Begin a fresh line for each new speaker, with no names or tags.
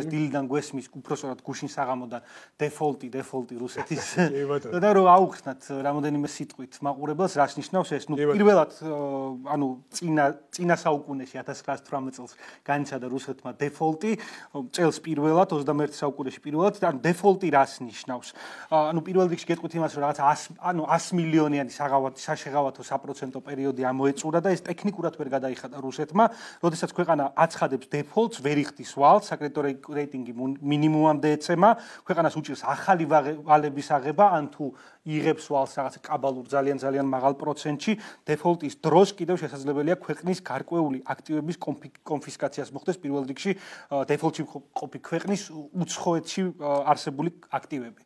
ეს დილიდან გვესმის უფრო სწორად გუშინ საღამოდან დეფოლტი დეფოლტი რუსეთის და რომ აუხსნათ რამოდენიმე სიტყვით მაყურებელს რას ნიშნავს ეს ნუ პირველად ანუ წინა წინა საუკუნეში 1918 წელს განიცადა რუსეთმა დეფოლტი წელს პირველად 21 საუკუნეში პირველად და დეფოლტი რას ნიშნავს ანუ პირველ რიგში გეტყვით იმას რომ რაღაც 100 ანუ 100 მილიონიანი საღავათი საშეღავათო საპროცენტო პერიოდი ამოეწურა და ეს ტექნიკურად ვერ გადაიხადა რუსეთმა როდესაც ქვეყანა აცხადებს დეფოლტს ვერიხდის ვალს საკრედიტო რეიტინგი მინიმუმამდე ეცემა, ქვეყანას უჭირს ახალი ვალების აღება, ან თუ იღებს ვალს რაღაც კაბალურ ძალიან ძალიან მაღალ პროცენტში, დეფოლტის დროს კიდევ შესაძლებელია ქვეყნის გარკვეული აქტივების კონფისკაციას მოხდეს პირველ რიგში დეფოლტში ყოფი ქვეყნის უცხოეთში არსებული აქტივები.